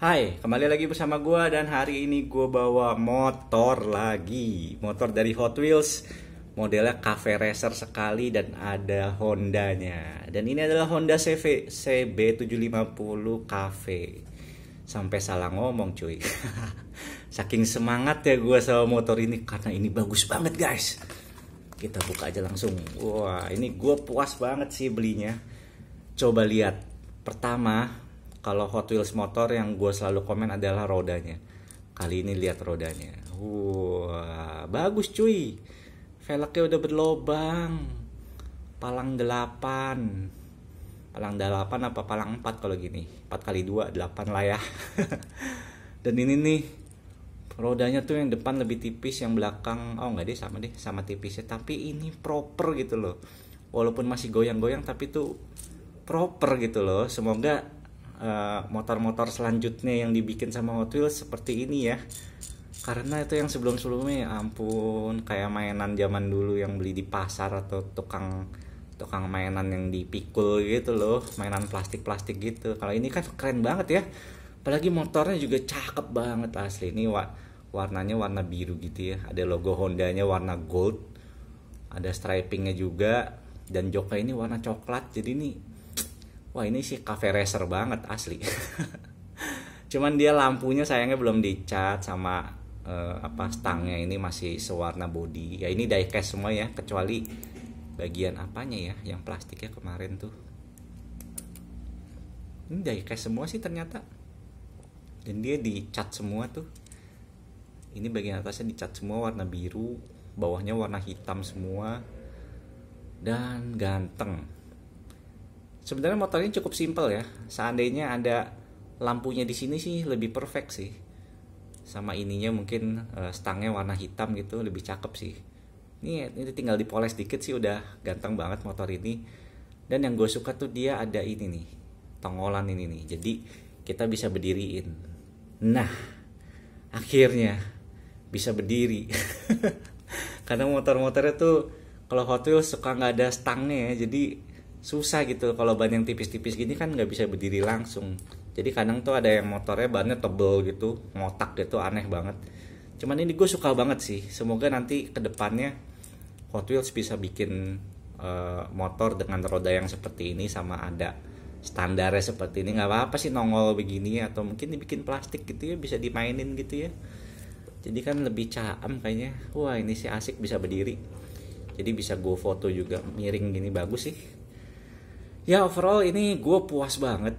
Hai, kembali lagi bersama gue dan hari ini gue bawa motor lagi Motor dari Hot Wheels Modelnya Cafe Racer sekali dan ada Hondanya Dan ini adalah Honda CV, CB750 Cafe Sampai salah ngomong cuy Saking semangat ya gue sama motor ini karena ini bagus banget guys Kita buka aja langsung Wah ini gue puas banget sih belinya Coba lihat Pertama kalau Hot Wheels motor yang gue selalu komen adalah rodanya kali ini lihat rodanya wah bagus cuy velgnya udah berlobang palang 8 palang 8 apa palang 4 kalau gini 4 kali 2 8 lah ya dan ini nih rodanya tuh yang depan lebih tipis yang belakang oh nggak deh sama deh sama tipisnya tapi ini proper gitu loh walaupun masih goyang-goyang tapi tuh proper gitu loh semoga Eh, motor-motor uh, selanjutnya yang dibikin sama Hot Wheels seperti ini ya karena itu yang sebelum-sebelumnya ya ampun kayak mainan zaman dulu yang beli di pasar atau tukang tukang mainan yang dipikul gitu loh mainan plastik-plastik gitu kalau ini kan keren banget ya apalagi motornya juga cakep banget asli ini wa warnanya warna biru gitu ya ada logo Hondanya warna gold ada stripingnya juga dan joknya ini warna coklat jadi ini wah ini sih cafe racer banget asli cuman dia lampunya sayangnya belum dicat sama uh, apa stangnya ini masih sewarna body ya ini diecast semua ya kecuali bagian apanya ya yang plastiknya kemarin tuh ini diecast semua sih ternyata dan dia dicat semua tuh ini bagian atasnya dicat semua warna biru bawahnya warna hitam semua dan ganteng Sebenarnya motor ini cukup simpel ya. Seandainya ada lampunya di sini sih lebih perfect sih. Sama ininya mungkin eh, stangnya warna hitam gitu lebih cakep sih. Ini ini tinggal dipoles dikit sih udah ganteng banget motor ini. Dan yang gue suka tuh dia ada ini nih, tongolan ini nih. Jadi kita bisa berdiriin. Nah, akhirnya bisa berdiri. Karena motor-motornya tuh kalau Hot Wheels suka nggak ada stangnya ya, jadi susah gitu kalau ban yang tipis-tipis gini kan nggak bisa berdiri langsung jadi kadang tuh ada yang motornya bannya tebel gitu ngotak gitu aneh banget cuman ini gue suka banget sih semoga nanti kedepannya Hot Wheels bisa bikin uh, motor dengan roda yang seperti ini sama ada standarnya seperti ini nggak apa-apa sih nongol begini atau mungkin dibikin plastik gitu ya bisa dimainin gitu ya jadi kan lebih caam kayaknya wah ini sih asik bisa berdiri jadi bisa gue foto juga miring gini bagus sih ya overall ini gue puas banget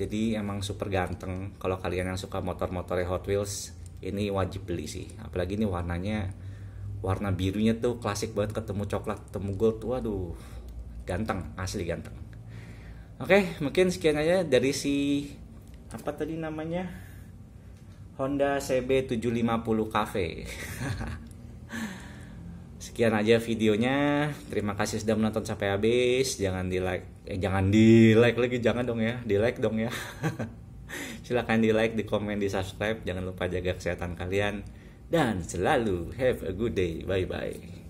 jadi emang super ganteng kalau kalian yang suka motor motor Hot Wheels ini wajib beli sih apalagi ini warnanya warna birunya tuh klasik banget ketemu coklat ketemu gold waduh ganteng asli ganteng oke mungkin sekian aja dari si apa tadi namanya Honda CB 750 Cafe sekian aja videonya terima kasih sudah menonton sampai habis jangan di like eh, jangan di like lagi jangan dong ya di like dong ya silahkan di like di komen di subscribe jangan lupa jaga kesehatan kalian dan selalu have a good day bye bye